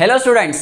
Hello students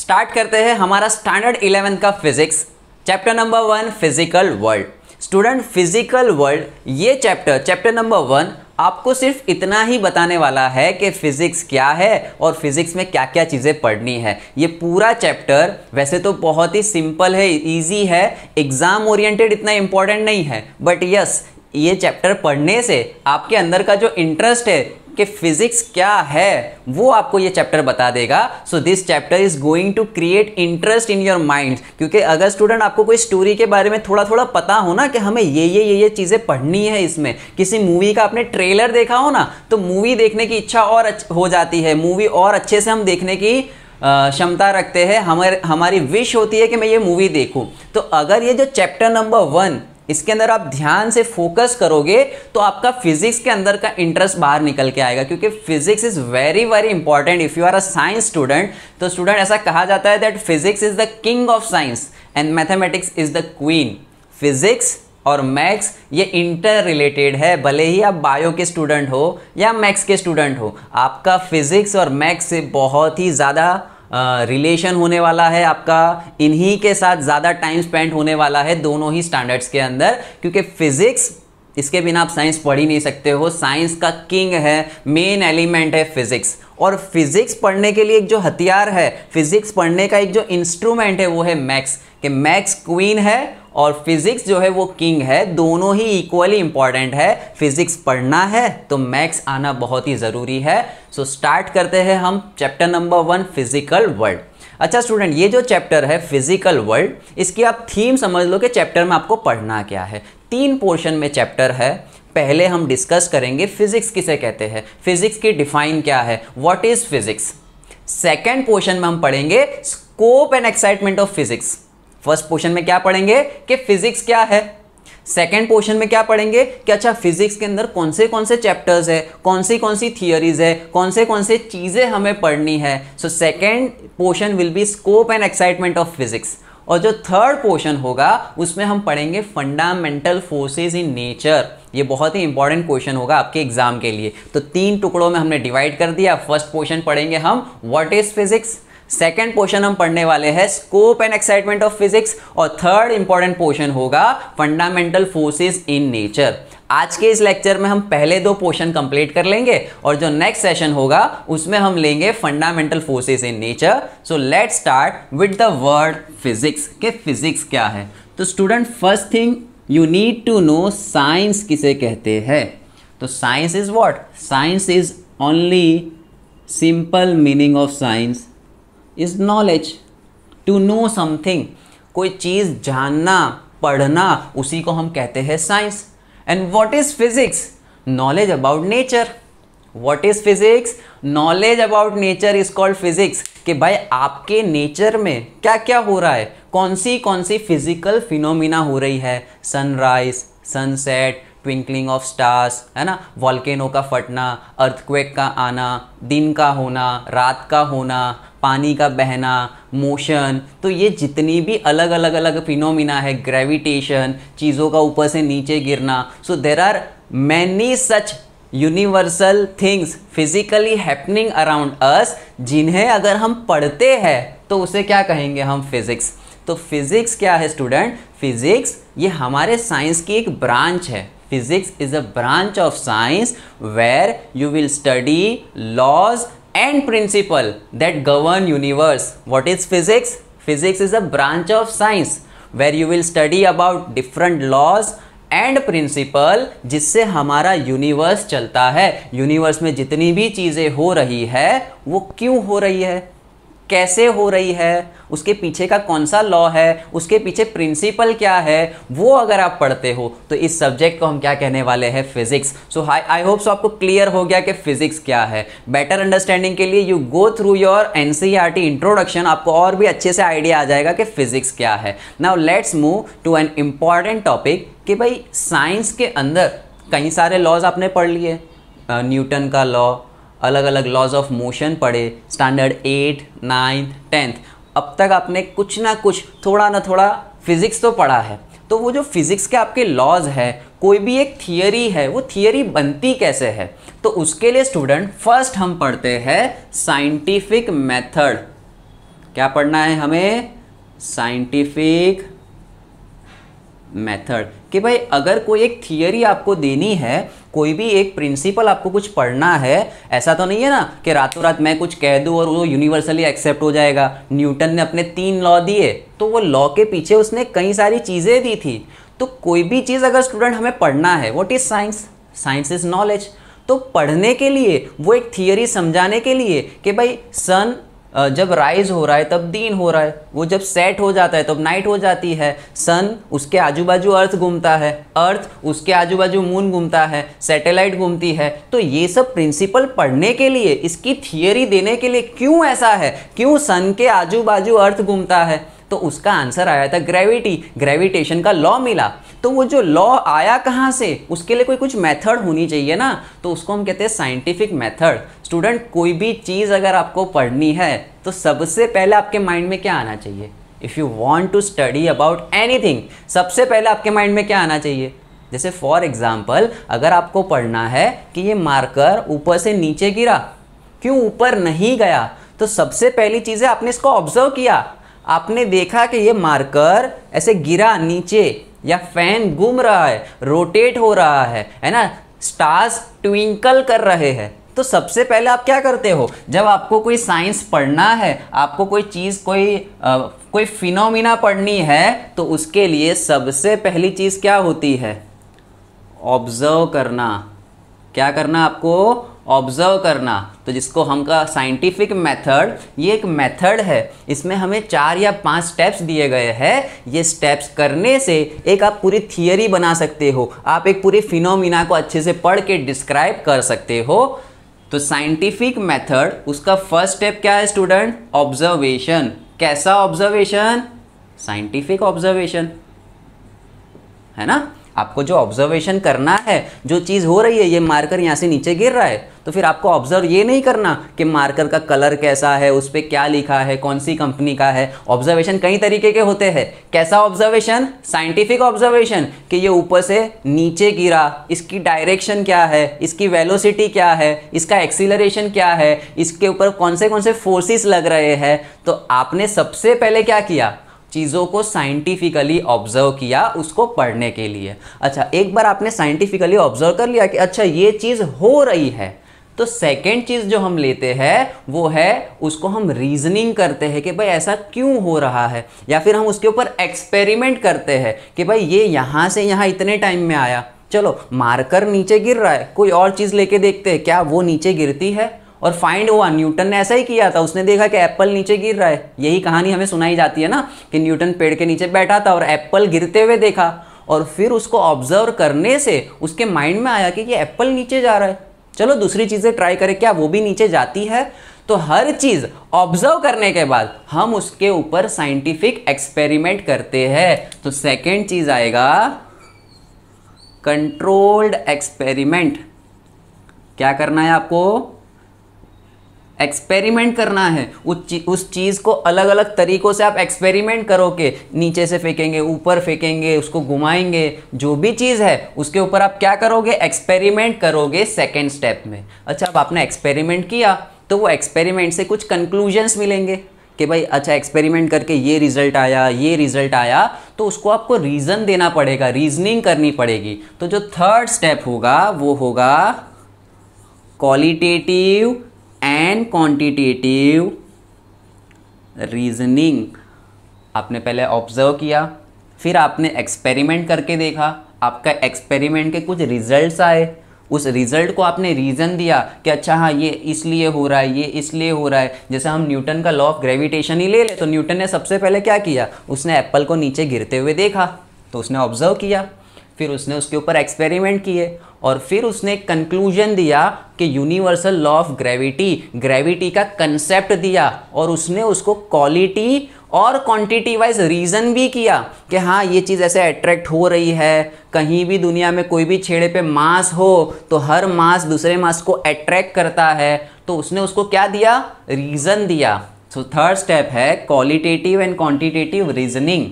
start करते हैं हमारा स्टैंडर्ड इलेवेंथ का physics chapter number one physical world student physical world ये चैप्टर चैप्टर नंबर वन आपको सिर्फ इतना ही बताने वाला है कि फिज़िक्स क्या है और फिज़िक्स में क्या क्या चीज़ें पढ़नी है ये पूरा चैप्टर वैसे तो बहुत ही सिंपल है इजी है एग्ज़ाम ओरिएंटेड इतना इम्पॉर्टेंट नहीं है बट यस ये चैप्टर पढ़ने से आपके अंदर का जो इंटरेस्ट है कि फिजिक्स क्या है वो आपको ये चैप्टर बता देगा so this chapter is going to create interest in your mind क्योंकि अगर स्टूडेंट आपको कोई स्टोरी के बारे में थोड़ा थोड़ा पता हो ना कि हमें ये ये ये ये चीज़ें पढ़नी है इसमें किसी मूवी का आपने ट्रेलर देखा हो ना तो मूवी देखने की इच्छा और हो जाती है मूवी और अच्छे से हम देखने की क्षमता रखते हैं हमारे हमारी विश होती है कि मैं ये मूवी देखूँ तो अगर ये जो चैप्टर नंबर वन इसके अंदर आप ध्यान से फोकस करोगे तो आपका फिजिक्स के अंदर का इंटरेस्ट बाहर निकल के आएगा क्योंकि physics is very very important if you are a science student तो स्टूडेंट ऐसा कहा जाता है that physics is the king of science and mathematics is the queen physics और मैथ्स ये इंटर रिलेटेड है भले ही आप बायो के स्टूडेंट हो या मैथ्स के स्टूडेंट हो आपका फिजिक्स और मैथ्स से बहुत ही ज़्यादा रिलेशन होने वाला है आपका इन्हीं के साथ ज़्यादा टाइम स्पेंड होने वाला है दोनों ही स्टैंडर्ड्स के अंदर क्योंकि फिजिक्स इसके बिना आप साइंस पढ़ ही नहीं सकते हो साइंस का किंग है मेन एलिमेंट है फिजिक्स और फिजिक्स पढ़ने के लिए एक जो हथियार है फिजिक्स पढ़ने का एक जो इंस्ट्रूमेंट है वो है मैक्स कि मैक्स क्वीन है और फिजिक्स जो है वो किंग है दोनों ही इक्वली इंपॉर्टेंट है फिजिक्स पढ़ना है तो मैथ्स आना बहुत ही ज़रूरी है सो so, स्टार्ट करते हैं हम chapter number one physical world अच्छा स्टूडेंट ये जो चैप्टर है फिजिकल वर्ल्ड इसकी आप थीम समझ लो कि चैप्टर में आपको पढ़ना क्या है तीन पोर्शन में चैप्टर है पहले हम डिस्कस करेंगे फिजिक्स किसे कहते हैं फिजिक्स की डिफाइन क्या है what is physics second portion में हम पढ़ेंगे scope and excitement of physics first portion में क्या पढ़ेंगे कि फिजिक्स क्या है सेकेंड पोर्शन में क्या पढ़ेंगे कि अच्छा फिजिक्स के अंदर कौन से कौन से चैप्टर्स है कौन सी कौन सी थियोरीज है कौन से कौन से चीज़ें हमें पढ़नी है so second portion will be scope and excitement of physics और जो थर्ड पोर्शन होगा उसमें हम पढ़ेंगे फंडामेंटल फोर्सेज इन नेचर ये बहुत ही इंपॉर्टेंट क्वेश्चन होगा आपके एग्जाम के लिए तो तीन टुकड़ों में हमने डिवाइड कर दिया फर्स्ट पोर्शन पढ़ेंगे हम what is physics second portion हम पढ़ने वाले हैं scope and excitement of physics और थर्ड इंपॉर्टेंट पोर्शन होगा फंडामेंटल फोर्सेस इन नेचर आज के इस लेक्चर में हम पहले दो पोर्शन कंप्लीट कर लेंगे और जो नेक्स्ट सेशन होगा उसमें हम लेंगे fundamental forces in nature so let start with the word physics के फिजिक्स क्या है तो student first thing you need to know science किसे कहते हैं तो science is what science is only simple meaning of science is knowledge to know something कोई चीज़ जानना पढ़ना उसी को हम कहते हैं science and what is physics knowledge about nature what is physics knowledge about nature is called physics कि भाई आपके नेचर में क्या क्या हो रहा है कौन सी कौन सी फिजिकल फिनोमिना हो रही है sunrise sunset twinkling of stars है ना वॉल्केनो का फटना अर्थक्वेक का आना दिन का होना रात का होना पानी का बहना मोशन तो ये जितनी भी अलग अलग अलग फिनोमिना है ग्रेविटेशन चीज़ों का ऊपर से नीचे गिरना so there are many such universal things physically happening around us जिन्हें अगर हम पढ़ते हैं तो उसे क्या कहेंगे हम फिज़िक्स तो फिज़िक्स क्या है स्टूडेंट फिज़िक्स ये हमारे साइंस की एक ब्रांच है physics is a branch of science where you will study laws and principle that govern universe what is physics physics is a branch of science where you will study about different laws and principle जिससे हमारा universe चलता है universe में जितनी भी चीजें हो रही है वो क्यों हो रही है कैसे हो रही है उसके पीछे का कौन सा लॉ है उसके पीछे प्रिंसिपल क्या है वो अगर आप पढ़ते हो तो इस सब्जेक्ट को हम क्या कहने वाले हैं physics so hi I hope so आपको क्लियर हो गया कि फिजिक्स क्या है बेटर अंडरस्टैंडिंग के लिए you go through your an introduction आपको और भी अच्छे से आइडिया आ जाएगा कि फिजिक्स क्या है now let's move to an important topic कि भाई साइंस के अंदर कई सारे लॉज आपने पढ़ लिए न्यूटन uh, का लॉ अलग अलग लॉज ऑफ मोशन पढ़े स्टैंडर्ड एट नाइन्थ टेंथ अब तक आपने कुछ ना कुछ थोड़ा ना थोड़ा फिज़िक्स तो पढ़ा है तो वो जो फिज़िक्स के आपके लॉज है कोई भी एक थियरी है वो थियरी बनती कैसे है तो उसके लिए स्टूडेंट फर्स्ट हम पढ़ते हैं साइंटिफिक मेथड क्या पढ़ना है हमें साइंटिफिक मेथड कि भाई अगर कोई एक थियरी आपको देनी है कोई भी एक प्रिंसिपल आपको कुछ पढ़ना है ऐसा तो नहीं है ना कि रातों रात मैं कुछ कह दूँ और वो यूनिवर्सली एक्सेप्ट हो जाएगा न्यूटन ने अपने तीन लॉ दिए तो वो लॉ के पीछे उसने कई सारी चीज़ें दी थी तो कोई भी चीज़ अगर स्टूडेंट हमें पढ़ना है what is science science is knowledge तो पढ़ने के लिए वो एक थियोरी समझाने के लिए कि भाई सन जब राइज हो रहा है तब दिन हो रहा है वो जब सेट हो जाता है तब नाइट हो जाती है सन उसके आजू बाजू अर्थ घूमता है अर्थ उसके आजू बाजू मून घूमता है सैटेलाइट घूमती है तो ये सब प्रिंसिपल पढ़ने के लिए इसकी थियोरी देने के लिए क्यों ऐसा है क्यों सन के आजू बाजू अर्थ घूमता है तो उसका आंसर आया था ग्रेविटी ग्रेविटेशन का लॉ मिला तो वो जो लॉ आया कहाँ से उसके लिए कोई कुछ मेथड होनी चाहिए ना तो उसको हम कहते हैं साइंटिफिक मेथड स्टूडेंट कोई भी चीज़ अगर आपको पढ़नी है तो सबसे पहले आपके माइंड में क्या आना चाहिए if you want to study about anything सबसे पहले आपके माइंड में क्या आना चाहिए जैसे फॉर एग्जाम्पल अगर आपको पढ़ना है कि ये मार्कर ऊपर से नीचे गिरा क्यों ऊपर नहीं गया तो सबसे पहली चीज़ है आपने इसको ऑब्जर्व किया आपने देखा कि ये मार्कर ऐसे गिरा नीचे या फैन घूम रहा है रोटेट हो रहा है है ना स्टार्स ट्विंकल कर रहे हैं तो सबसे पहले आप क्या करते हो जब आपको कोई साइंस पढ़ना है आपको कोई चीज़ कोई आ, कोई फिनोमिना पढ़नी है तो उसके लिए सबसे पहली चीज़ क्या होती है ऑब्जर्व करना क्या करना आपको ऑब्जर्व करना तो जिसको हम का साइंटिफिक मेथड ये एक मेथड है इसमें हमें चार या पांच स्टेप्स दिए गए हैं ये स्टेप्स करने से एक आप पूरी थियरी बना सकते हो आप एक पूरे फिनोमिना को अच्छे से पढ़ के डिस्क्राइब कर सकते हो तो साइंटिफिक मेथड उसका फर्स्ट स्टेप क्या है स्टूडेंट ऑब्जर्वेशन कैसा ऑब्जर्वेशन साइंटिफिक ऑब्जर्वेशन है ना आपको जो ऑब्जर्वेशन करना है जो चीज़ हो रही है ये मार्कर यहाँ से नीचे गिर रहा है तो फिर आपको ऑब्जर्व ये नहीं करना कि मार्कर का कलर कैसा है उस पर क्या लिखा है कौन सी कंपनी का है ऑब्जर्वेशन कई तरीके के होते हैं कैसा ऑब्जर्वेशन साइंटिफिक ऑब्जर्वेशन कि ये ऊपर से नीचे गिरा इसकी डायरेक्शन क्या है इसकी वेलोसिटी क्या है इसका एक्सीलरेशन क्या है इसके ऊपर कौन से कौन से फोर्सेस लग रहे हैं तो आपने सबसे पहले क्या किया चीज़ों को साइंटिफिकली ऑब्जर्व किया उसको पढ़ने के लिए अच्छा एक बार आपने साइंटिफिकली ऑब्जर्व कर लिया कि अच्छा ये चीज़ हो रही है तो सेकेंड चीज़ जो हम लेते हैं वो है उसको हम रीजनिंग करते हैं कि भाई ऐसा क्यों हो रहा है या फिर हम उसके ऊपर एक्सपेरिमेंट करते हैं कि भाई ये यहाँ से यहाँ इतने टाइम में आया चलो मार्कर नीचे गिर रहा है कोई और चीज़ लेके देखते हैं क्या वो नीचे गिरती है और फाइंड हुआ न्यूटन ने ऐसा ही किया था उसने देखा कि एप्पल नीचे गिर रहा है यही कहानी हमें सुनाई जाती है ना कि न्यूटन पेड़ के नीचे बैठा था और एप्पल गिरते हुए देखा और फिर उसको ऑब्जर्व करने से उसके माइंड में आया कि ये एप्पल नीचे जा रहा है चलो दूसरी चीज़ें ट्राई करें क्या वो भी नीचे जाती है तो हर चीज़ ऑब्जर्व करने के बाद हम उसके ऊपर साइंटिफिक एक्सपेरिमेंट करते हैं तो सेकेंड चीज़ आएगा कंट्रोल्ड एक्सपेरिमेंट क्या करना है आपको एक्सपेरिमेंट करना है उस चीज़ उस चीज़ को अलग अलग तरीक़ों से आप एक्सपेरिमेंट करोगे नीचे से फेंकेंगे ऊपर फेंकेंगे उसको घुमाएंगे जो भी चीज़ है उसके ऊपर आप क्या करोगे एक्सपेरिमेंट करोगे सेकेंड स्टेप में अच्छा अब आपने एक्सपेरिमेंट किया तो वो एक्सपेरिमेंट से कुछ कंक्लूजन्स मिलेंगे कि भाई अच्छा एक्सपेरिमेंट करके ये रिजल्ट आया ये रिजल्ट आया तो उसको आपको रीज़न देना पड़ेगा रीजनिंग करनी पड़ेगी तो जो थर्ड स्टेप होगा वो होगा क्वालिटेटिव एंड क्वांटिटेटिव रीजनिंग आपने पहले ऑब्जर्व किया फिर आपने एक्सपेरिमेंट करके देखा आपका एक्सपेरिमेंट के कुछ रिजल्ट्स आए उस रिजल्ट को आपने रीज़न दिया कि अच्छा हाँ ये इसलिए हो रहा है ये इसलिए हो रहा है जैसे हम न्यूटन का लॉ ऑफ ग्रेविटेशन ही ले ले तो न्यूटन ने सबसे पहले क्या किया उसने एप्पल को नीचे गिरते हुए देखा तो उसने ऑब्जर्व किया फिर उसने उसके ऊपर एक्सपेरिमेंट किए और फिर उसने कंक्लूजन दिया कि universal law of gravity gravity का कंसेप्ट दिया और उसने उसको क्वालिटी और क्वांटिटी वाइज रीज़न भी किया कि हाँ ये चीज़ ऐसे अट्रैक्ट हो रही है कहीं भी दुनिया में कोई भी छेड़े पे मास हो तो हर मास दूसरे मास को अट्रैक्ट करता है तो उसने उसको क्या दिया रीज़न दिया सो थर्ड स्टेप है क्वालिटेटिव एंड क्वांटिटेटिव रीजनिंग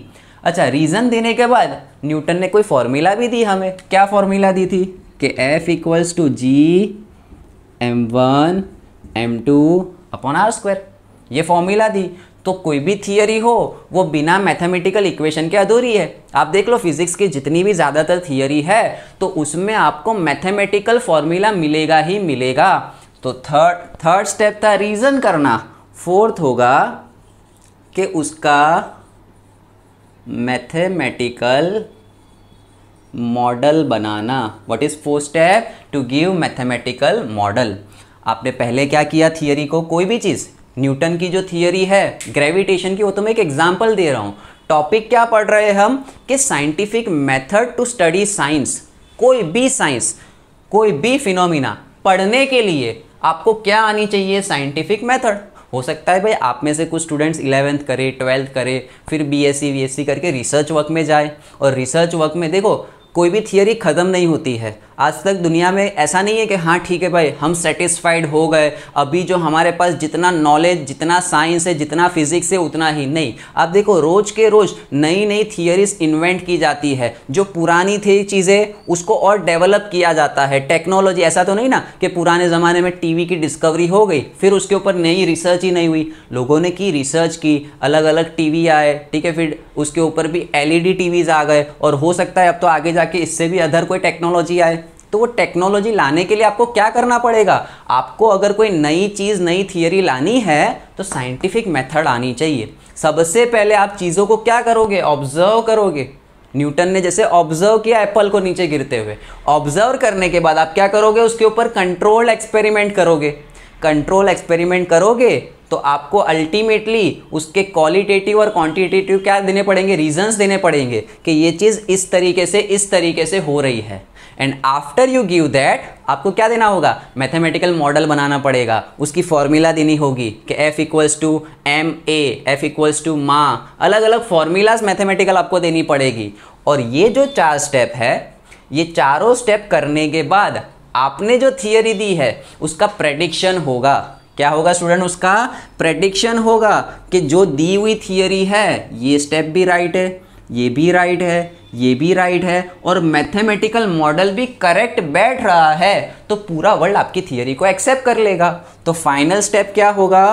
अच्छा रीज़न देने के बाद न्यूटन ने कोई फॉर्मूला भी दी हमें क्या फॉर्मूला दी थी कि f equals to G M one M two upon R square ये फॉर्मूला दी तो कोई भी थियरी हो वो बिना मैथमेटिकल इक्वेशन के अधूरी है आप देख लो फिजिक्स की जितनी भी ज़्यादातर थियरी है तो उसमें आपको मैथमेटिकल फॉर्मूला मिलेगा ही मिलेगा तो थर्ड थर्ड स्टेप था रीज़न करना फोर्थ होगा कि उसका मैथमेटिकल मॉडल बनाना what is four step to give mathematical model आपने पहले क्या किया थियोरी को कोई भी चीज़ न्यूटन की जो थियोरी है ग्रेविटेशन की वो तो मैं एक एग्जाम्पल दे रहा हूँ टॉपिक क्या पढ़ रहे हैं हम कि scientific method to study science कोई भी साइंस कोई भी फिनोमिना पढ़ने के लिए आपको क्या आनी चाहिए साइंटिफिक मेथड हो सकता है भाई आप में से कुछ स्टूडेंट्स इलेवेंथ करे ट्वेल्थ करे फिर एस सी करके रिसर्च वर्क में जाए और रिसर्च वर्क में देखो कोई भी थियरी ख़त्म नहीं होती है आज तक दुनिया में ऐसा नहीं है कि हाँ ठीक है भाई हम सेटिस्फाइड हो गए अभी जो हमारे पास जितना नॉलेज जितना साइंस है जितना फिजिक्स है उतना ही नहीं आप देखो रोज़ के रोज़ नई नई थियरीज इन्वेंट की जाती है जो पुरानी थी चीज़ें उसको और डेवलप किया जाता है टेक्नोलॉजी ऐसा तो नहीं ना कि पुराने ज़माने में टी की डिस्कवरी हो गई फिर उसके ऊपर नई रिसर्च ही नहीं हुई लोगों ने की रिसर्च की अलग अलग टी आए ठीक है फिर उसके ऊपर भी एल ई e आ गए और हो सकता है अब तो आगे जाके इससे भी अदर कोई टेक्नोलॉजी आए तो वो टेक्नोलॉजी लाने के लिए आपको क्या करना पड़ेगा आपको अगर कोई नई चीज़ नई थियोरी लानी है तो साइंटिफिक मेथड आनी चाहिए सबसे पहले आप चीज़ों को क्या करोगे ऑब्जर्व करोगे न्यूटन ने जैसे ऑब्जर्व किया एप्पल को नीचे गिरते हुए ऑब्जर्व करने के बाद आप क्या करोगे उसके ऊपर कंट्रोल एक्सपेरिमेंट करोगे कंट्रोल एक्सपेरिमेंट करोगे तो आपको अल्टीमेटली उसके क्वालिटेटिव और क्वांटिटेटिव क्या देने पड़ेंगे रीजंस देने पड़ेंगे कि ये चीज़ इस तरीके से इस तरीके से हो रही है and after you give that आपको क्या देना होगा मैथमेटिकल मॉडल बनाना पड़ेगा उसकी फॉर्मूला देनी होगी कि F equals to M A F equals to माँ अलग अलग फॉर्मूलाज मैथमेटिकल आपको देनी पड़ेगी और ये जो चार स्टेप है ये चारों स्टेप करने के बाद आपने जो थियरी दी है उसका प्रेडिक्शन होगा क्या होगा स्टूडेंट उसका प्रेडिक्शन होगा कि जो दी हुई थियरी है ये स्टेप भी राइट है ये भी राइट है ये भी राइट है और मैथमेटिकल मॉडल भी करेक्ट बैठ रहा है तो पूरा वर्ल्ड आपकी थियोरी को एक्सेप्ट कर लेगा तो फाइनल स्टेप क्या होगा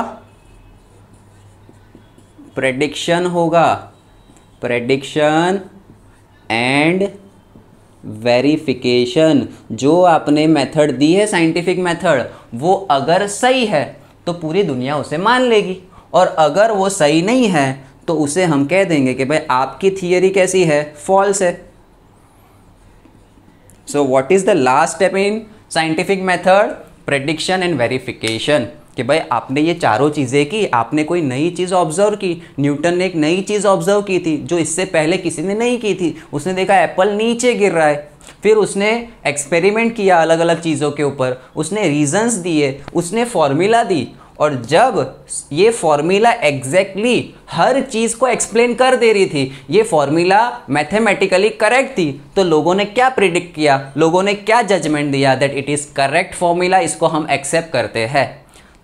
प्रेडिक्शन होगा प्रेडिक्शन एंड वेरिफिकेशन जो आपने मेथड दी है साइंटिफिक मेथड वो अगर सही है तो पूरी दुनिया उसे मान लेगी और अगर वो सही नहीं है तो उसे हम कह देंगे कि भाई आपकी थियरी कैसी है फॉल्स है so what is the last step in scientific method prediction and verification कि भाई आपने ये चारों चीज़ें की आपने कोई नई चीज़ ऑब्जर्व की न्यूटन ने एक नई चीज़ ऑब्जर्व की थी जो इससे पहले किसी ने नहीं की थी उसने देखा एप्पल नीचे गिर रहा है फिर उसने एक्सपेरिमेंट किया अलग अलग चीज़ों के ऊपर उसने रीजंस दिए उसने फॉर्मूला दी और जब ये फॉर्मूला एग्जैक्टली हर चीज़ को एक्सप्लेन कर दे रही थी ये फॉर्मूला मैथमेटिकली करेक्ट थी तो लोगों ने क्या प्रिडिक्ट किया लोगों ने क्या जजमेंट दिया that it is correct formula इसको हम एक्सेप्ट करते हैं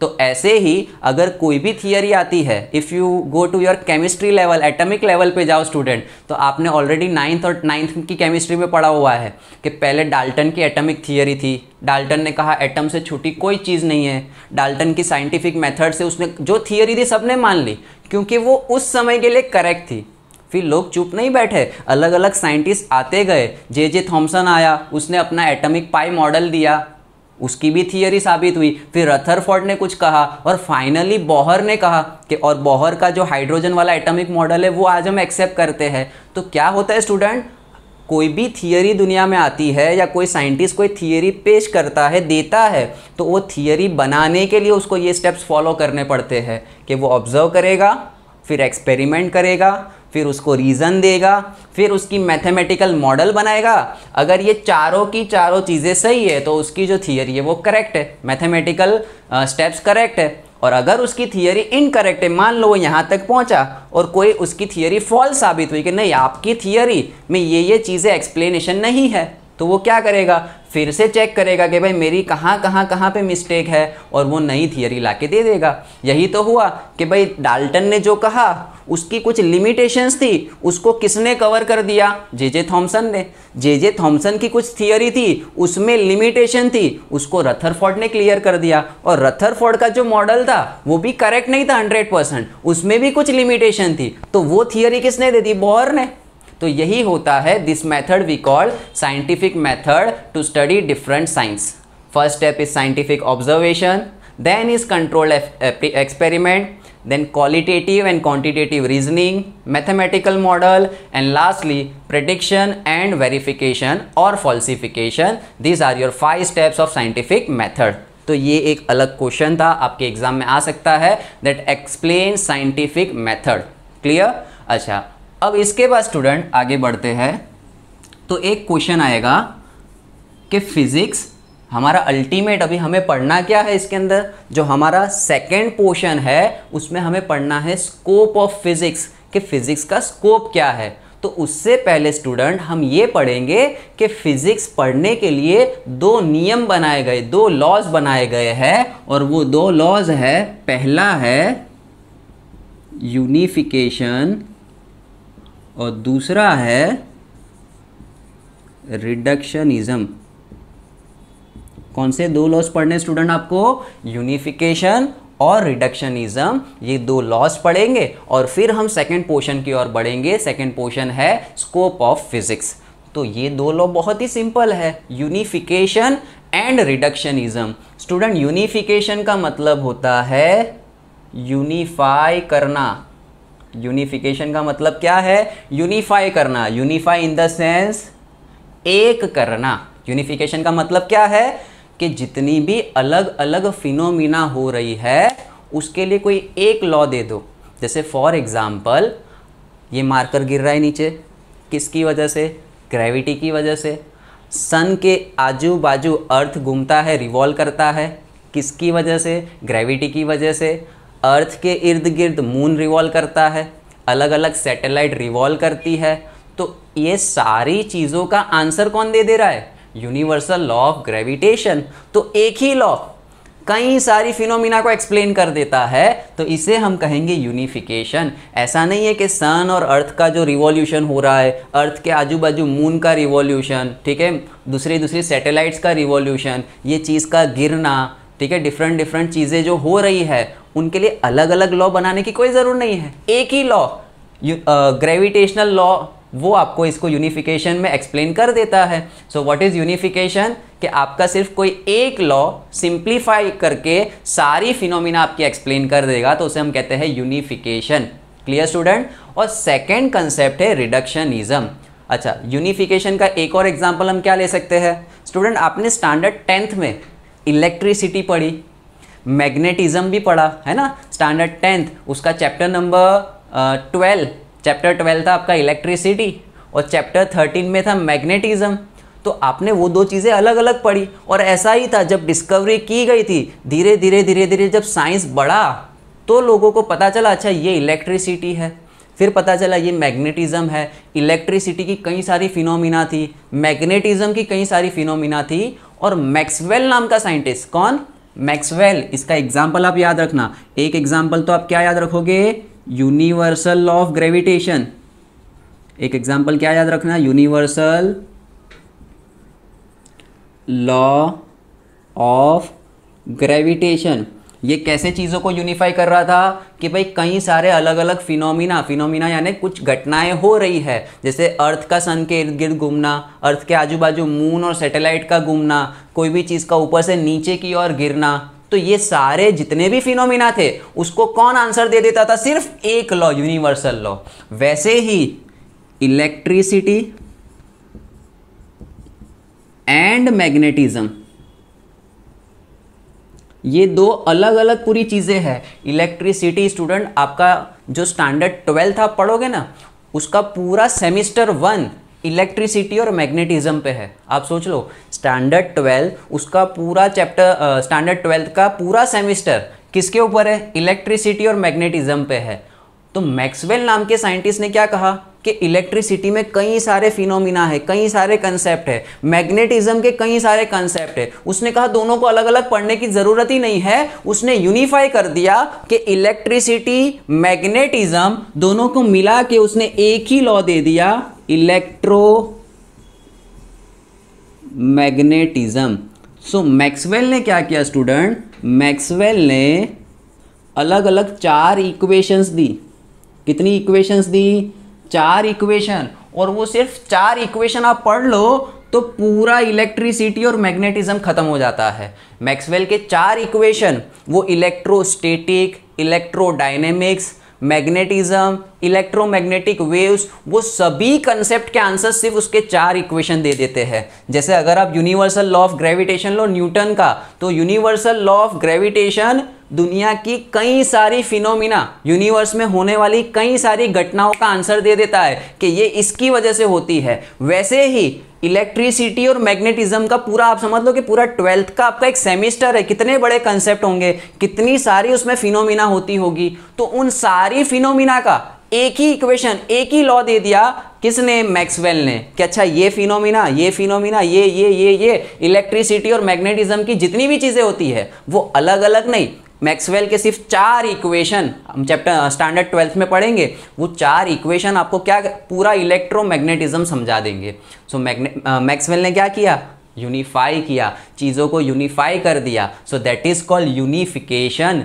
तो ऐसे ही अगर कोई भी थियरी आती है if you go to your chemistry level atomic level पे जाओ स्टूडेंट तो आपने ऑलरेडी नाइन्थ और नाइन्थ की केमिस्ट्री में पढ़ा हुआ है कि पहले डाल्टन की एटमिक थियरी थी डाल्टन ने कहा एटम से छुट्टी कोई चीज़ नहीं है डाल्टन की साइंटिफिक मेथड से उसने जो थियरी थी सबने मान ली क्योंकि वो उस समय के लिए करेक्ट थी फिर लोग चुप नहीं बैठे अलग अलग साइंटिस्ट आते गए जे जे थॉम्सन आया उसने अपना एटमिक पाई मॉडल दिया उसकी भी थियरी साबित हुई फिर रथरफोर्ड ने कुछ कहा और फाइनली बोहर ने कहा कि और बोहर का जो हाइड्रोजन वाला एटॉमिक मॉडल है वो आज हम एक्सेप्ट करते हैं तो क्या होता है स्टूडेंट कोई भी थियरी दुनिया में आती है या कोई साइंटिस्ट कोई थियरी पेश करता है देता है तो वो थियरी बनाने के लिए उसको ये स्टेप्स फॉलो करने पड़ते हैं कि वो ऑब्जर्व करेगा फिर एक्सपेरिमेंट करेगा फिर उसको रीज़न देगा फिर उसकी मैथमेटिकल मॉडल बनाएगा अगर ये चारों की चारों चीज़ें सही है तो उसकी जो थियरी है वो करेक्ट है मैथमेटिकल स्टेप्स करेक्ट है और अगर उसकी थियरी इनकरेक्ट है मान लो वो यहाँ तक पहुँचा और कोई उसकी थियरी फॉल्स साबित हुई कि नहीं आपकी थियरी में ये ये चीज़ें एक्सप्लेनेशन नहीं है तो वो क्या करेगा फिर से चेक करेगा कि भाई मेरी कहाँ कहाँ कहाँ पे मिस्टेक है और वो नई थियरी ला के दे देगा यही तो हुआ कि भाई डाल्टन ने जो कहा उसकी कुछ लिमिटेशंस थी उसको किसने कवर कर दिया जे जे थॉम्सन ने जे जे थॉम्सन की कुछ थियोरी थी उसमें लिमिटेशन थी उसको रथरफोर्ड ने क्लियर कर दिया और रथरफोर्ड का जो मॉडल था वो भी करेक्ट नहीं था हंड्रेड परसेंट उसमें भी कुछ लिमिटेशन थी तो वो थियोरी किसने दे दी बोहर ने तो यही होता है this method we call scientific method to study different science first step is scientific observation then is control experiment then qualitative and quantitative reasoning, mathematical model and lastly prediction and verification or falsification. These are your five steps of scientific method. तो ये एक अलग question था आपके exam में आ सकता है that explain scientific method clear अच्छा अब इसके बाद स्टूडेंट आगे बढ़ते हैं तो एक क्वेश्चन आएगा कि फिजिक्स हमारा अल्टीमेट अभी हमें पढ़ना क्या है इसके अंदर जो हमारा सेकेंड पोर्शन है उसमें हमें पढ़ना है स्कोप ऑफ फिज़िक्स कि फ़िज़िक्स का स्कोप क्या है तो उससे पहले स्टूडेंट हम ये पढ़ेंगे कि फिज़िक्स पढ़ने के लिए दो नियम बनाए गए दो लॉज बनाए गए हैं और वो दो लॉज है पहला है यूनिफिकेशन और दूसरा है रिडक्शनिज्म कौन से दो लॉस पढ़ने स्टूडेंट आपको यूनिफिकेशन और रिडक्शनिज्म ये दो लॉस पढ़ेंगे और फिर हम सेकेंड पोर्शन की ओर बढ़ेंगे सेकेंड पोर्शन है स्कोप ऑफ फिजिक्स तो ये दो लॉ बहुत ही सिंपल है unification and reductionism student unification का मतलब होता है यूनिफाई करना यूनिफिकेशन का मतलब क्या है यूनिफाई करना यूनिफाई इन द सेंस एक करना यूनिफिकेशन का मतलब क्या है कि जितनी भी अलग अलग फिनोमिना हो रही है उसके लिए कोई एक लॉ दे दो जैसे फॉर एग्ज़ाम्पल ये मार्कर गिर रहा है नीचे किसकी वजह से ग्रेविटी की वजह से सन के आजू बाजू अर्थ घूमता है रिवॉल्व करता है किसकी वजह से ग्रेविटी की वजह से अर्थ के इर्द गिर्द मून रिवॉल्व करता है अलग अलग सैटेलाइट रिवॉल्व करती है तो ये सारी चीज़ों का आंसर कौन दे दे रहा है यूनिवर्सल लॉ ऑफ ग्रेविटेशन तो एक ही लॉ कई सारी फिनोमिना को एक्सप्लेन कर देता है तो इसे हम कहेंगे यूनिफिकेशन ऐसा नहीं है कि सन और अर्थ का जो रिवॉल्यूशन हो रहा है अर्थ के आजू बाजू मून का रिवॉल्यूशन ठीक है दूसरे दूसरे सैटेलाइट्स का रिवॉल्यूशन ये चीज़ का गिरना ठीक है डिफरेंट डिफरेंट चीज़ें जो हो रही है उनके लिए अलग अलग लॉ बनाने की कोई ज़रूर नहीं है एक ही लॉ ग्रेविटेशनल लॉ वो आपको इसको यूनिफिकेशन में एक्सप्लेन कर देता है सो व्हाट इज़ यूनिफिकेशन कि आपका सिर्फ कोई एक लॉ सिंप्लीफाई करके सारी फिनोमिना आपकी एक्सप्लेन कर देगा तो उसे हम कहते हैं यूनिफिकेशन क्लियर स्टूडेंट और सेकेंड कंसेप्ट है रिडक्शनिज्म अच्छा यूनिफिकेशन का एक और एग्जाम्पल हम क्या ले सकते हैं स्टूडेंट आपने स्टैंडर्ड टेंथ में इलेक्ट्रिसिटी पढ़ी मैग्नेटिज्म भी पढ़ा है ना स्टैंडर्ड टेंथ उसका chapter number twelve chapter twelve था आपका इलेक्ट्रिसिटी और चैप्टर थर्टीन में था मैग्नेटिज़्म तो आपने वो दो चीज़ें अलग अलग पढ़ी और ऐसा ही था जब डिस्कवरी की गई थी धीरे धीरे धीरे धीरे जब साइंस बढ़ा तो लोगों को पता चला अच्छा ये इलेक्ट्रिसिटी है फिर पता चला ये मैग्नेटिज़्म है इलेक्ट्रिसिटी की कई सारी फिनोमिना थी मैग्नेटिज़्म की कई सारी फिनोमिना थी और मैक्सवेल नाम का साइंटिस्ट कौन मैक्सवेल इसका एग्जाम्पल आप याद रखना एक एग्जाम्पल तो आप क्या याद रखोगे यूनिवर्सल लॉ ऑफ ग्रेविटेशन एक एग्जाम्पल क्या याद रखना यूनिवर्सल लॉ ऑफ ग्रेविटेशन ये कैसे चीज़ों को यूनिफाई कर रहा था कि भाई कई सारे अलग अलग फिनोमिना फिनोमिना यानी कुछ घटनाएं हो रही है जैसे अर्थ का सन के इर्द गिर्द घूमना अर्थ के आजू बाजू मून और सैटेलाइट का घूमना कोई भी चीज़ का ऊपर से नीचे की ओर गिरना तो ये सारे जितने भी फिनोमिना थे उसको कौन आंसर दे देता था सिर्फ एक लॉ यूनिवर्सल लॉ वैसे ही इलेक्ट्रिसिटी एंड मैग्नेटिज्म ये दो अलग अलग पूरी चीज़ें हैं इलेक्ट्रिसिटी स्टूडेंट आपका जो स्टैंडर्ड ट्वेल्थ आप पढ़ोगे ना उसका पूरा सेमिस्टर वन इलेक्ट्रिसिटी और मैग्नेटिज्म पे है आप सोच लो स्टैंडर्ड ट्वेल्थ उसका पूरा चैप्टर स्टैंडर्ड ट्वेल्थ का पूरा सेमिस्टर किसके ऊपर है इलेक्ट्रिसिटी और मैग्नेटिज्म पे है तो मैक्सवेल नाम के साइंटिस्ट ने क्या कहा कि इलेक्ट्रिसिटी में कई सारे फिनोमिना है कई सारे कंसेप्ट है मैग्नेटिज्म के कई सारे कंसेप्ट है उसने कहा दोनों को अलग अलग पढ़ने की ज़रूरत ही नहीं है उसने यूनिफाई कर दिया कि इलेक्ट्रिसिटी मैग्नेटिज्म दोनों को मिला के उसने एक ही लॉ दे दिया इलेक्ट्रो मैग्नेटिज्म सो मैक्सवेल ने क्या किया स्टूडेंट मैक्सवेल ने अलग अलग चार इक्वेशंस दी कितनी इक्वेशंस दी चार इक्वेशन और वो सिर्फ चार इक्वेशन आप पढ़ लो तो पूरा इलेक्ट्रिसिटी और मैग्नेटिज्म खत्म हो जाता है मैक्सवेल के चार इक्वेशन वो electrostatic electrodynamics magnetism electromagnetic waves वो सभी कंसेप्ट के आंसर सिर्फ उसके चार इक्वेशन दे देते हैं जैसे अगर आप यूनिवर्सल लॉ ऑफ ग्रेविटेशन लो न्यूटन का तो यूनिवर्सल लॉ ऑफ ग्रेविटेशन दुनिया की कई सारी फिनोमिना यूनिवर्स में होने वाली कई सारी घटनाओं का आंसर दे देता है कि ये इसकी वजह से होती है वैसे ही इलेक्ट्रिसिटी और मैग्नेटिज्म का पूरा आप समझ लो कि पूरा ट्वेल्थ का आपका एक सेमिस्टर है कितने बड़े कंसेप्ट होंगे कितनी सारी उसमें फिनोमिना होती होगी तो उन सारी फिनोमिना का एक ही इक्वेशन एक ही लॉ दे दिया किसने मैक्सवेल ने कि अच्छा ये फिनोमिना ये फिनोमिना ये ये ये ये इलेक्ट्रिसिटी और मैग्नेटिज्म की जितनी भी चीज़ें होती है वो अलग अलग नहीं मैक्सवेल के सिर्फ चार इक्वेशन हम चैप्टर स्टैंडर्ड ट्वेल्थ में पढ़ेंगे वो चार इक्वेशन आपको क्या पूरा इलेक्ट्रोमैग्नेटिज्म समझा देंगे सो uh, मैक्सवेल ने क्या किया यूनिफाई किया चीज़ों को यूनिफाई कर दिया so that is called unification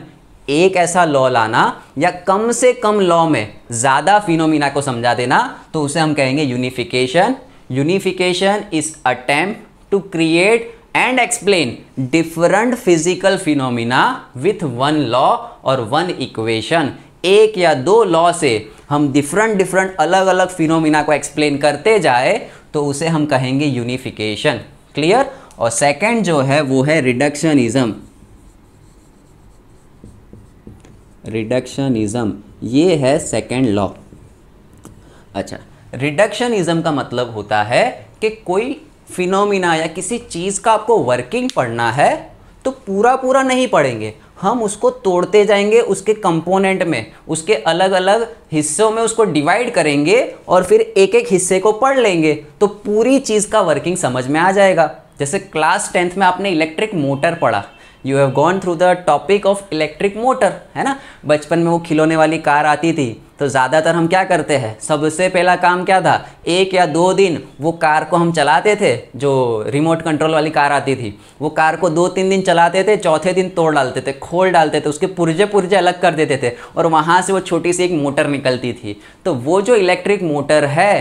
एक ऐसा लॉ लाना या कम से कम लॉ में ज़्यादा फिनोमिना को समझा देना तो उसे हम कहेंगे unification unification is attempt to create and explain different physical phenomena with one law और वन इक्वेशन एक या दो लॉ से हम डिफरेंट डिफरेंट अलग अलग फिनोमिना को एक्सप्लेन करते जाए तो उसे हम कहेंगे यूनिफिकेशन क्लियर और सेकंड जो है वो है रिडक्शनिज्म रिडक्शनिज्म ये है सेकंड लॉ अच्छा रिडक्शनिज्म का मतलब होता है कि कोई फिनोमिना या किसी चीज़ का आपको वर्किंग पढ़ना है तो पूरा पूरा नहीं पढ़ेंगे हम उसको तोड़ते जाएंगे उसके कंपोनेंट में उसके अलग अलग हिस्सों में उसको डिवाइड करेंगे और फिर एक एक हिस्से को पढ़ लेंगे तो पूरी चीज़ का वर्किंग समझ में आ जाएगा जैसे क्लास टेंथ में आपने इलेक्ट्रिक मोटर पढ़ा you have gone through the topic of electric motor है ना बचपन में वो खिलौने वाली कार आती थी तो ज़्यादातर हम क्या करते हैं सबसे पहला काम क्या था एक या दो दिन वो कार को हम चलाते थे जो रिमोट कंट्रोल वाली कार आती थी वो कार को दो तीन दिन चलाते थे चौथे दिन तोड़ डालते थे खोल डालते थे उसके पुर्जे पुर्जे अलग कर देते थे और वहाँ से वो छोटी सी एक मोटर निकलती थी तो वो जो इलेक्ट्रिक मोटर है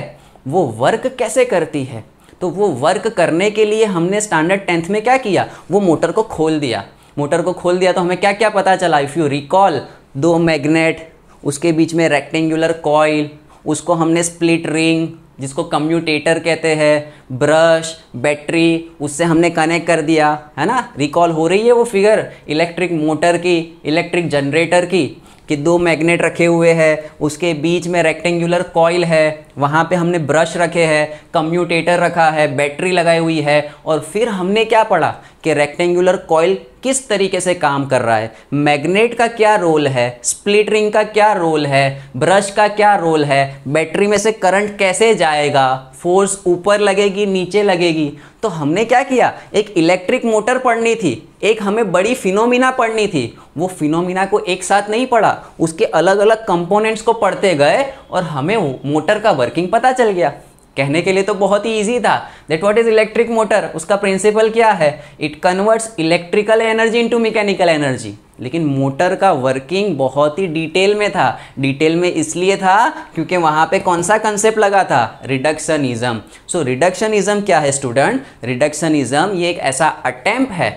वो वर्क कैसे करती है तो वो वर्क करने के लिए हमने स्टैंडर्ड टेंथ में क्या किया वो मोटर को खोल दिया मोटर को खोल दिया तो हमें क्या क्या पता चला इफ़ यू रिकॉल दो मैग्नेट उसके बीच में रेक्टेंगुलर कॉयल उसको हमने स्प्लिट रिंग जिसको कम्यूटेटर कहते हैं ब्रश बैटरी उससे हमने कनेक्ट कर दिया है ना रिकॉल हो रही है वो फिगर इलेक्ट्रिक मोटर की इलेक्ट्रिक जनरेटर की कि दो मैग्नेट रखे हुए हैं उसके बीच में रेक्टेंगुलर कॉयल है वहाँ पे हमने ब्रश रखे हैं कम्यूटेटर रखा है बैटरी लगाई हुई है और फिर हमने क्या पढ़ा कि रेक्टेंगुलर कॉयल किस तरीके से काम कर रहा है मैग्नेट का क्या रोल है स्प्लिट रिंग का क्या रोल है ब्रश का क्या रोल है बैटरी में से करंट कैसे जाएगा फोर्स ऊपर लगेगी नीचे लगेगी तो हमने क्या किया एक इलेक्ट्रिक मोटर पढ़नी थी एक हमें बड़ी फिनोमिना पढ़नी थी वो फिनोमिना को एक साथ नहीं पढ़ा उसके अलग अलग कंपोनेंट्स को पढ़ते गए और हमें मोटर का वर्किंग पता चल गया कहने के लिए तो बहुत ही ईजी था that what is electric motor उसका प्रिंसिपल क्या है it converts electrical energy into mechanical energy लेकिन मोटर का वर्किंग बहुत ही डिटेल में था डिटेल में इसलिए था क्योंकि वहाँ पे कौन सा कंसेप्ट लगा था रिडक्शनिज्म सो रिडक्शनिज्म क्या है स्टूडेंट रिडक्शनिज्म ये एक ऐसा अटैम्प है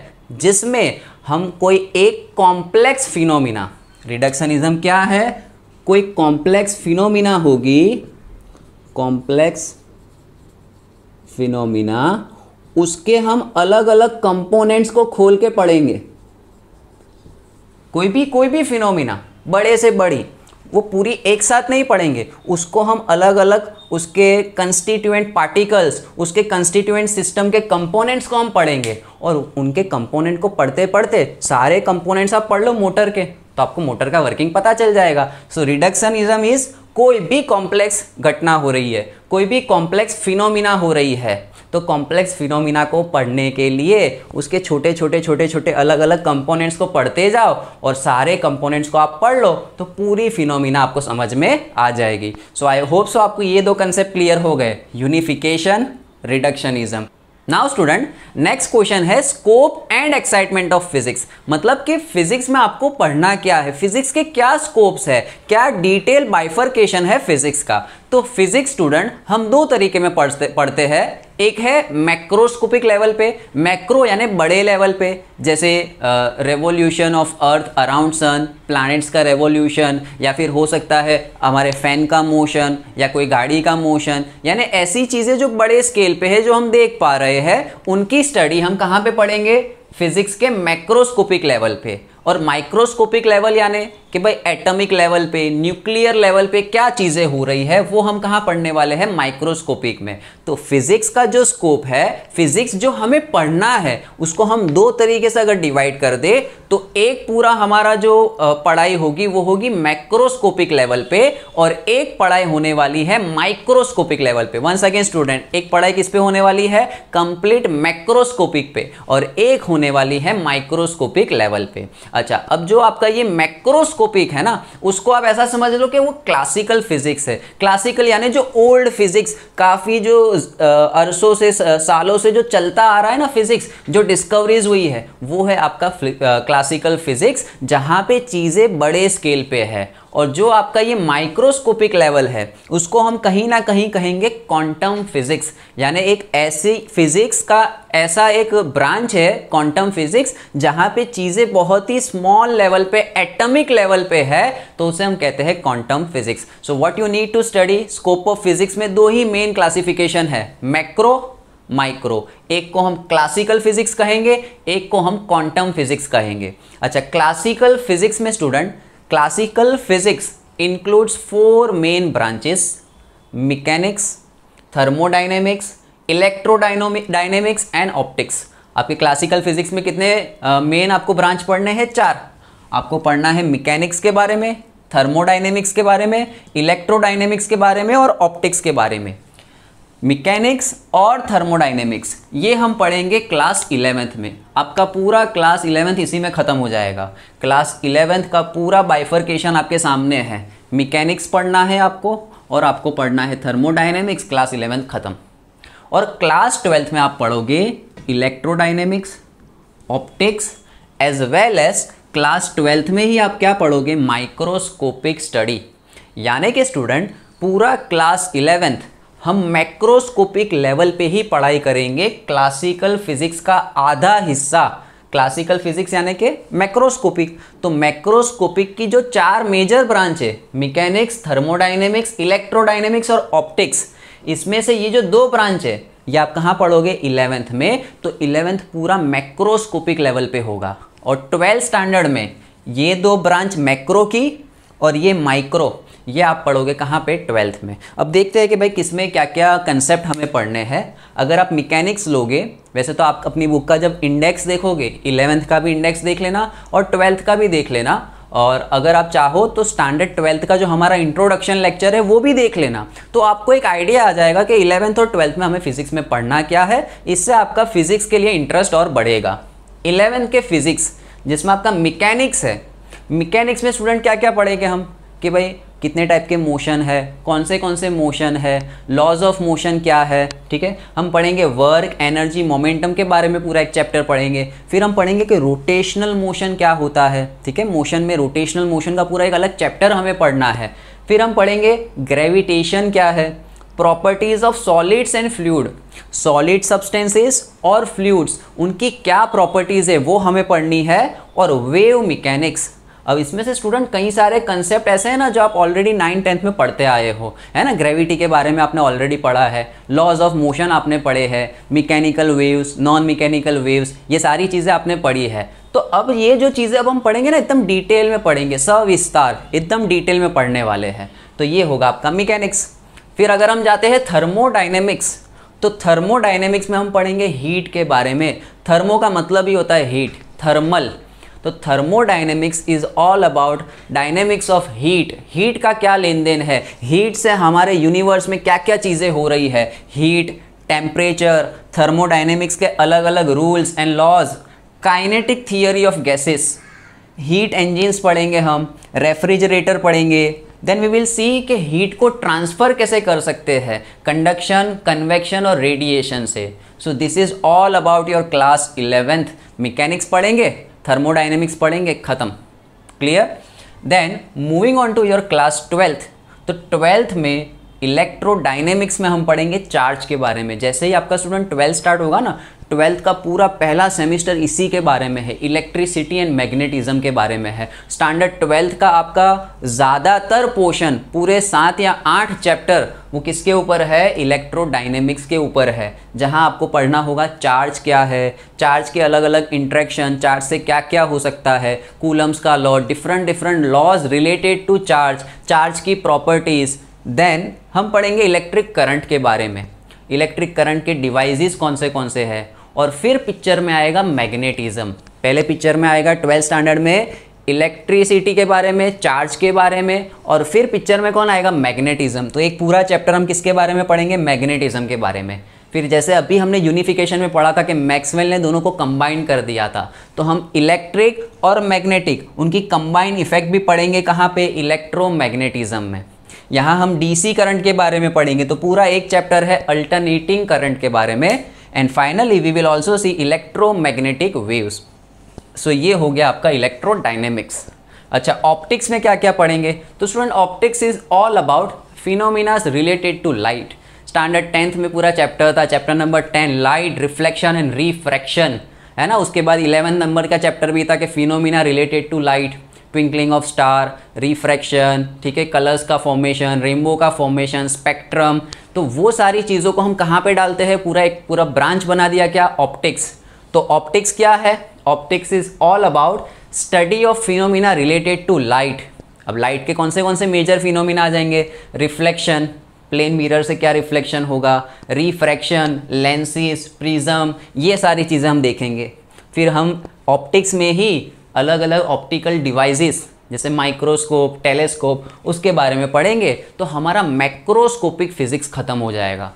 जिसमें हम कोई एक कॉम्प्लेक्स फिनोमिना रिडक्शनिज्म क्या है कोई कॉम्प्लेक्स फिनोमिना होगी कॉम्प्लेक्स फिनोमिना उसके हम अलग अलग कंपोनेंट्स को खोल के पढ़ेंगे कोई भी कोई भी फिनोमिना बड़े से बड़ी वो पूरी एक साथ नहीं पढ़ेंगे उसको हम अलग अलग उसके कंस्टिट्यूएंट पार्टिकल्स उसके कंस्टिट्यूएंट सिस्टम के कंपोनेंट्स को हम पढ़ेंगे और उनके कंपोनेंट को पढ़ते पढ़ते सारे कंपोनेंट्स आप पढ़ लो मोटर के तो आपको मोटर का वर्किंग पता चल जाएगा सो रिडक्शनिज्म इज़ कोई भी कॉम्प्लेक्स घटना हो रही है कोई भी कॉम्प्लेक्स फिनोमिना हो रही है तो कॉम्प्लेक्स फिनोमिना को पढ़ने के लिए उसके छोटे छोटे छोटे छोटे अलग अलग कंपोनेंट्स को पढ़ते जाओ और सारे कंपोनेंट्स को आप पढ़ लो तो पूरी फिनोमिना आपको समझ में आ जाएगी सो आई होप सो आपको ये दो कंसेप्ट क्लियर हो गए unification reductionism now student next question है scope and excitement of physics मतलब कि फिजिक्स में आपको पढ़ना क्या है फिजिक्स के क्या स्कोप्स है क्या डिटेल बाइफर्केशन है फिजिक्स का तो फिजिक्स स्टूडेंट हम दो तरीके में पढ़ते पढ़ते हैं एक है मैक्रोस्कोपिक लेवल पे मैक्रो यानी बड़े लेवल पे जैसे revolution of earth around sun planets का रेवोल्यूशन या फिर हो सकता है हमारे फैन का मोशन या कोई गाड़ी का मोशन यानी ऐसी चीज़ें जो बड़े स्केल पे है जो हम देख पा रहे हैं उनकी स्टडी हम कहाँ पे पढ़ेंगे फिजिक्स के मैक्रोस्कोपिक लेवल पे और माइक्रोस्कोपिक लेवल यानी कि भाई एटॉमिक लेवल पे न्यूक्लियर लेवल पे क्या चीज़ें हो रही है वो हम कहाँ पढ़ने वाले हैं माइक्रोस्कोपिक में तो फिज़िक्स का जो स्कोप है फिज़िक्स जो हमें पढ़ना है उसको हम दो तरीके से अगर डिवाइड कर दे तो एक पूरा हमारा जो पढ़ाई होगी वो होगी मैक्रोस्कोपिक लेवल पे और एक पढ़ाई होने वाली है माइक्रोस्कोपिक लेवल पे वंस अगेन स्टूडेंट एक पढ़ाई किस पे होने वाली है कंप्लीट मैक्रोस्कोपिक पे और एक होने वाली है माइक्रोस्कोपिक लेवल पे अच्छा अब जो आपका ये मैक्रोस्कोप माइक्रोस्कोपिक है ना उसको आप ऐसा समझ लो कि वो क्लासिकल फिजिक्स है क्लासिकल यानी जो ओल्ड फिजिक्स काफ़ी जो अरसों से सालों से जो चलता आ रहा है ना फिजिक्स जो डिस्कवरीज हुई है वो है आपका क्लासिकल फिजिक्स जहां पे चीज़ें बड़े स्केल पे है और जो आपका ये माइक्रोस्कोपिक लेवल है उसको हम कहीं ना कहीं कहेंगे क्वांटम फिजिक्स यानी एक ऐसी फिजिक्स का ऐसा एक ब्रांच है क्वांटम फिजिक्स जहाँ पे चीज़ें बहुत ही स्मॉल लेवल पे एटॉमिक लेवल पे है तो उसे हम कहते हैं quantum physics so what you need to study scope of physics में दो ही मेन क्लासिफिकेशन है मैक्रो माइक्रो एक को हम क्लासिकल फिजिक्स कहेंगे एक को हम क्वांटम फिजिक्स कहेंगे अच्छा क्लासिकल फिजिक्स में student classical physics includes four main branches mechanics thermodynamics electrodynamic dynamics and optics आपके क्लासिकल फिजिक्स में कितने मेन uh, आपको ब्रांच पढ़ने हैं चार आपको पढ़ना है मैकेनिक्स के बारे में थर्मोडाइनेमिक्स के बारे में इलेक्ट्रोडाइनेमिक्स के बारे में और ऑप्टिक्स के बारे में मैकेनिक्स और थर्मोडाइनेमिक्स ये हम पढ़ेंगे क्लास इलेवेंथ में आपका पूरा क्लास इलेवेंथ इसी में ख़त्म हो जाएगा क्लास इलेवेंथ का पूरा बाइफर्केशन आपके सामने है मैकेनिक्स पढ़ना है आपको और आपको पढ़ना है थर्मोडाइनेमिक्स क्लास इलेवेंथ ख़त्म और क्लास ट्वेल्थ में आप पढ़ोगे electrodynamics optics as well as class twelfth में ही आप क्या पढ़ोगे माइक्रोस्कोपिक स्टडी यानी कि स्टूडेंट पूरा क्लास इलेवेंथ हम मैक्रोस्कोपिक लेवल पे ही पढ़ाई करेंगे क्लासिकल फिजिक्स का आधा हिस्सा क्लासिकल फिजिक्स यानी कि मैक्रोस्कोपिक तो मैक्रोस्कोपिक की जो चार मेजर ब्रांच है मैकेनिक्स थर्मोडाइनेमिक्स इलेक्ट्रोडाइनेमिक्स और ऑप्टिक्स इसमें से ये जो दो ब्रांच है ये आप कहाँ पढ़ोगे इलेवेंथ में तो इलेवेंथ पूरा मैक्रोस्कोपिक लेवल पे होगा और ट्वेल्थ स्टैंडर्ड में ये दो ब्रांच मैक्रो की और ये माइक्रो ये आप पढ़ोगे कहाँ पे ट्वेल्थ में अब देखते हैं कि भाई किस में क्या क्या कंसेप्ट हमें पढ़ने हैं अगर आप मैकेनिक्स लोगे वैसे तो आप अपनी बुक का जब इंडेक्स देखोगे इलेवेंथ का भी इंडेक्स देख लेना और ट्वेल्थ का भी देख लेना और अगर आप चाहो तो स्टैंडर्ड ट्वेल्थ का जो हमारा इंट्रोडक्शन लेक्चर है वो भी देख लेना तो आपको एक आइडिया आ जाएगा कि इलेवेंथ और ट्वेल्थ में हमें फिजिक्स में पढ़ना क्या है इससे आपका फिजिक्स के लिए इंटरेस्ट और बढ़ेगा इलेवेंथ के फिजिक्स जिसमें आपका मैकेनिक्स है मैकेनिक्स में स्टूडेंट क्या क्या पढ़ेंगे हम कि भाई कितने टाइप के मोशन है कौन से कौन से मोशन है लॉज ऑफ मोशन क्या है ठीक है हम पढ़ेंगे वर्क एनर्जी मोमेंटम के बारे में पूरा एक चैप्टर पढ़ेंगे फिर हम पढ़ेंगे कि रोटेशनल मोशन क्या होता है ठीक है मोशन में रोटेशनल मोशन का पूरा एक अलग चैप्टर हमें पढ़ना है फिर हम पढ़ेंगे ग्रेविटेशन क्या है properties of solids and fluid solid substances और फ्लूड्स उनकी क्या प्रॉपर्टीज़ है वो हमें पढ़नी है और वेव मैकेनिक्स अब इसमें से स्टूडेंट कई सारे कंसेप्ट ऐसे हैं ना जो आप ऑलरेडी नाइन टेंथ में पढ़ते आए हो है ना ग्रेविटी के बारे में आपने ऑलरेडी पढ़ा है लॉज ऑफ मोशन आपने पढ़े हैं mechanical waves non mechanical waves ये सारी चीज़ें आपने पढ़ी है तो अब ये जो चीज़ें अब हम पढ़ेंगे ना एकदम डिटेल में पढ़ेंगे सविस्तार एकदम डिटेल में पढ़ने वाले हैं तो ये होगा आपका मिकेनिक्स फिर अगर हम जाते हैं थर्मोडाइनेमिक्स तो थर्मोडाइनेमिक्स में हम पढ़ेंगे हीट के बारे में थर्मो का मतलब ही होता है हीट थर्मल तो thermodynamics is all about dynamics of heat heat का क्या लेन देन है हीट से हमारे यूनिवर्स में क्या क्या चीज़ें हो रही है हीट टेम्परेचर थर्मोडाइनेमिक्स के अलग अलग rules and laws kinetic theory of gases heat engines पढ़ेंगे हम रेफ्रिजरेटर पढ़ेंगे देन वी विल सी कि हीट को ट्रांसफ़र कैसे कर सकते हैं कंडक्शन कन्वेक्शन और रेडिएशन से so this is all about your class eleventh mechanics पढ़ेंगे थर्मोडाइनेमिक्स पढ़ेंगे ख़त्म clear then moving on to your class twelfth तो ट्वेल्थ में इलेक्ट्रोडाइनेमिक्स में हम पढ़ेंगे चार्ज के बारे में जैसे ही आपका स्टूडेंट ट्वेल्थ स्टार्ट होगा ना ट्वेल्थ का पूरा पहला सेमेस्टर इसी के बारे में है इलेक्ट्रिसिटी एंड मैग्नेटिज्म के बारे में है स्टैंडर्ड ट्वेल्थ का आपका ज़्यादातर पोर्शन पूरे सात या आठ चैप्टर वो किसके ऊपर है इलेक्ट्रोडाइनेमिक्स के ऊपर है जहां आपको पढ़ना होगा चार्ज क्या है चार्ज के अलग अलग इंट्रैक्शन चार्ज से क्या क्या हो सकता है कूलम्स का law different different laws related to charge charge की प्रॉपर्टीज़ देन हम पढ़ेंगे इलेक्ट्रिक करंट के बारे में इलेक्ट्रिक करंट के डिवाइसेस कौन से कौन से हैं और फिर पिक्चर में आएगा मैग्नेटिज्म पहले पिक्चर में आएगा ट्वेल्थ स्टैंडर्ड में इलेक्ट्रिसिटी के बारे में चार्ज के बारे में और फिर पिक्चर में कौन आएगा मैग्नेटिज्म तो एक पूरा चैप्टर हम किसके बारे में पढ़ेंगे मैग्नेटिज्म के बारे में फिर जैसे अभी हमने यूनिफिकेशन में पढ़ा था कि मैक्सवेल ने दोनों को कंबाइन कर दिया था तो हम इलेक्ट्रिक और मैग्नेटिक उनकी कंबाइन इफेक्ट भी पढ़ेंगे कहाँ पे इलेक्ट्रोमैग्नेटिज्म में यहाँ हम डीसी करंट के बारे में पढ़ेंगे तो पूरा एक चैप्टर है अल्टरनेटिंग करंट के बारे में and finally we will also see electromagnetic waves so ये हो गया आपका इलेक्ट्रो डायनेमिक्स अच्छा ऑप्टिक्स में क्या क्या पढ़ेंगे तो student optics is all about phenomenas related to light standard tenth में पूरा चैप्टर था chapter number ten light reflection and refraction है ना उसके बाद इलेवन नंबर का चैप्टर भी था कि phenomena related to light twinkling of star refraction ठीक है कलर्स का फॉर्मेशन रेनबो का फॉर्मेशन स्पेक्ट्रम तो वो सारी चीज़ों को हम कहाँ पे डालते हैं पूरा एक पूरा ब्रांच बना दिया क्या ऑप्टिक्स तो ऑप्टिक्स क्या है optics is all about study of phenomena related to light अब लाइट के कौन से कौन से मेजर फिनोमिना आ जाएंगे रिफ्लेक्शन प्लेन मिरर से क्या रिफ्लेक्शन होगा रिफ्रैक्शन लेंसेज प्रिज्म ये सारी चीज़ें हम देखेंगे फिर हम ऑप्टिक्स में ही अलग अलग ऑप्टिकल डिवाइसेस जैसे माइक्रोस्कोप टेलीस्कोप उसके बारे में पढ़ेंगे तो हमारा मैक्रोस्कोपिक फिज़िक्स ख़त्म हो जाएगा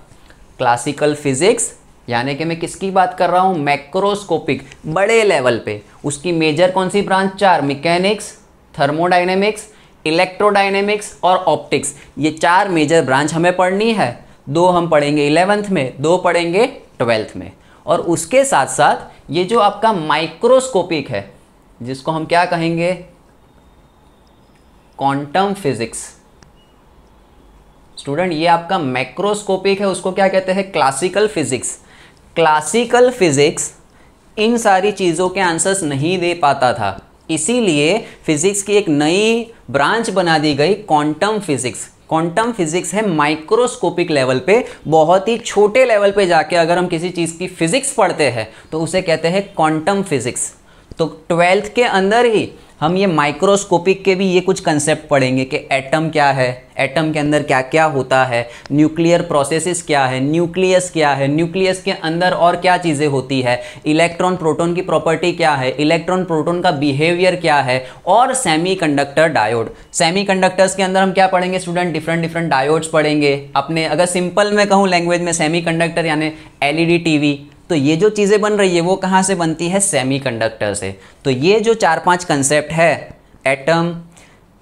क्लासिकल फिज़िक्स यानी कि मैं किसकी बात कर रहा हूँ मैक्रोस्कोपिक बड़े लेवल पे उसकी मेजर कौन सी ब्रांच चार मैकेनिक्स थर्मोडाइनेमिक्स इलेक्ट्रोडाइनेमिक्स और ऑप्टिक्स ये चार मेजर ब्रांच हमें पढ़नी है दो हम पढ़ेंगे इलेवेंथ में दो पढ़ेंगे ट्वेल्थ में और उसके साथ साथ ये जो आपका माइक्रोस्कोपिक है जिसको हम क्या कहेंगे क्वांटम फिजिक्स स्टूडेंट ये आपका मैक्रोस्कोपिक है उसको क्या कहते हैं क्लासिकल फिजिक्स क्लासिकल फिजिक्स इन सारी चीज़ों के आंसर्स नहीं दे पाता था इसीलिए फिजिक्स की एक नई ब्रांच बना दी गई क्वांटम फिजिक्स क्वांटम फिजिक्स है माइक्रोस्कोपिक लेवल पे बहुत ही छोटे लेवल पे जाके अगर हम किसी चीज़ की फिजिक्स पढ़ते हैं तो उसे कहते हैं क्वांटम फिजिक्स तो ट्वेल्थ के अंदर ही हम ये माइक्रोस्कोपिक के भी ये कुछ कंसेप्ट पढ़ेंगे कि एटम क्या है एटम के अंदर क्या क्या होता है न्यूक्लियर प्रोसेसेस क्या है न्यूक्लियस क्या है न्यूक्लियस के अंदर और क्या चीज़ें होती है इलेक्ट्रॉन प्रोटॉन की प्रॉपर्टी क्या है इलेक्ट्रॉन प्रोटॉन का बिहेवियर क्या है और सेमीकंडक्टर डायोड सेमीकंडक्टर्स के अंदर हम क्या पढ़ेंगे स्टूडेंट डिफरेंट डिफरेंट डायोड्स पढ़ेंगे अपने अगर सिंपल में कहूँ लैंग्वेज में सेमी यानी एल ई e तो ये जो चीज़ें बन रही है वो कहाँ से बनती है सेमी से तो ये जो चार पाँच कंसेप्ट है एटम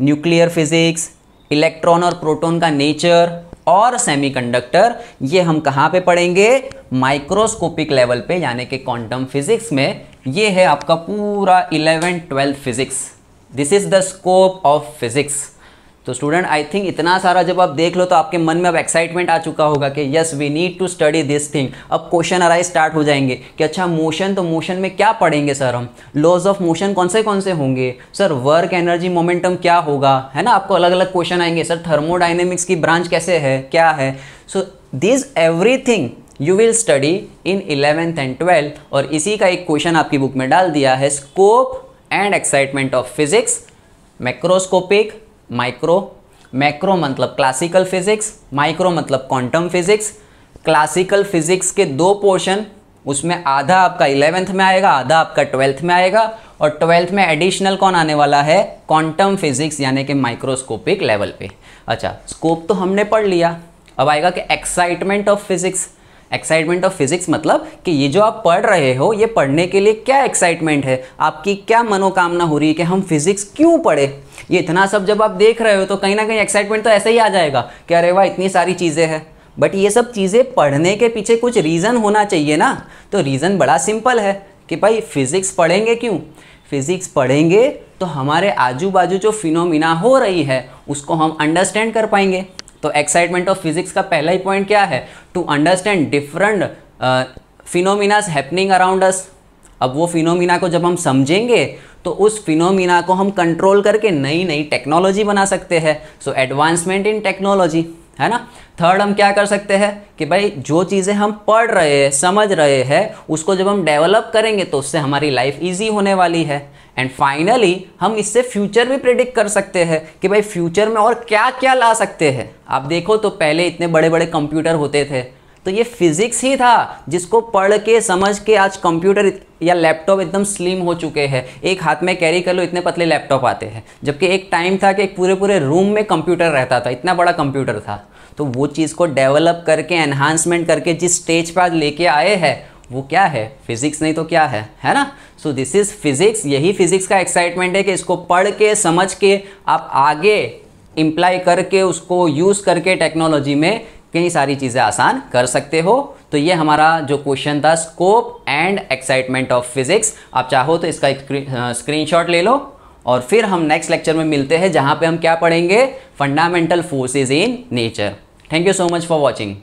न्यूक्लियर फिजिक्स इलेक्ट्रॉन और प्रोटोन का नेचर और सेमीकंडक्टर ये हम कहाँ पे पढ़ेंगे माइक्रोस्कोपिक लेवल पे यानी कि क्वांटम फिजिक्स में ये है आपका पूरा eleventh twelfth physics this is the scope of physics तो स्टूडेंट आई थिंक इतना सारा जब आप देख लो तो आपके मन में अब एक्साइटमेंट आ चुका होगा कि yes we need to study this thing अब क्वेश्चन अराइज स्टार्ट हो जाएंगे कि अच्छा मोशन तो मोशन में क्या पढ़ेंगे सर हम लॉज ऑफ मोशन कौन से कौन से होंगे सर वर्क एनर्जी मोमेंटम क्या होगा है ना आपको अलग अलग क्वेश्चन आएंगे सर थर्मोडाइनेमिक्स की ब्रांच कैसे है क्या है so this everything you will study in eleventh and twelfth और इसी का एक क्वेश्चन आपकी बुक में डाल दिया है scope and excitement of physics macroscopic micro macro मतलब क्लासिकल फिजिक्स माइक्रो मतलब क्वांटम फिजिक्स क्लासिकल फिजिक्स के दो पोर्शन उसमें आधा आपका इलेवेंथ में आएगा आधा आपका ट्वेल्थ में आएगा और ट्वेल्थ में एडिशनल कौन आने वाला है क्वांटम फिजिक्स यानी कि माइक्रोस्कोपिक लेवल पे अच्छा स्कोप तो हमने पढ़ लिया अब आएगा कि excitement of physics excitement of physics मतलब कि ये जो आप पढ़ रहे हो ये पढ़ने के लिए क्या एक्साइटमेंट है आपकी क्या मनोकामना हो रही है कि हम फिजिक्स क्यों पढ़े ये इतना सब जब आप देख रहे हो तो कहीं ना कहीं एक्साइटमेंट तो ऐसे ही आ जाएगा कि अरे वाह इतनी सारी चीज़ें हैं बट ये सब चीज़ें पढ़ने के पीछे कुछ रीज़न होना चाहिए ना तो रीज़न बड़ा सिंपल है कि भाई फिज़िक्स पढ़ेंगे क्यों फिज़िक्स पढ़ेंगे तो हमारे आजू बाजू जो फिनोमिना हो रही है उसको हम अंडरस्टैंड कर पाएंगे तो एक्साइटमेंट ऑफ फिजिक्स का पहला ही पॉइंट क्या है to understand different phenomenas happening around us अब वो फिनोमिना को जब हम समझेंगे तो उस फिनोमिना को हम कंट्रोल करके नई नई टेक्नोलॉजी बना सकते हैं सो एडवांसमेंट इन टेक्नोलॉजी है ना थर्ड हम क्या कर सकते हैं कि भाई जो चीज़ें हम पढ़ रहे हैं समझ रहे हैं उसको जब हम डेवलप करेंगे तो उससे हमारी लाइफ ईजी होने वाली है एंड फाइनली हम इससे फ्यूचर भी प्रिडिक्ट कर सकते हैं कि भाई फ्यूचर में और क्या क्या ला सकते हैं आप देखो तो पहले इतने बड़े बड़े कंप्यूटर होते थे तो ये फिज़िक्स ही था जिसको पढ़ के समझ के आज कंप्यूटर या लैपटॉप एकदम स्लिम हो चुके हैं एक हाथ में कैरी कर लो इतने पतले लैपटॉप आते हैं जबकि एक टाइम था कि एक पूरे पूरे रूम में कंप्यूटर रहता था इतना बड़ा कंप्यूटर था तो वो चीज़ को डेवलप करके एनहांसमेंट करके जिस स्टेज पर आज लेके आए हैं वो क्या है फिजिक्स नहीं तो क्या है है ना सो दिस इज़ फिजिक्स यही फिजिक्स का एक्साइटमेंट है कि इसको पढ़ के समझ के आप आगे इम्प्लाई करके उसको यूज़ करके टेक्नोलॉजी में कई सारी चीज़ें आसान कर सकते हो तो ये हमारा जो क्वेश्चन था scope and excitement of physics आप चाहो तो इसका एक स्क्रीनशॉट ले लो और फिर हम नेक्स्ट लेक्चर में मिलते हैं जहाँ पे हम क्या पढ़ेंगे fundamental forces in nature thank you so much for watching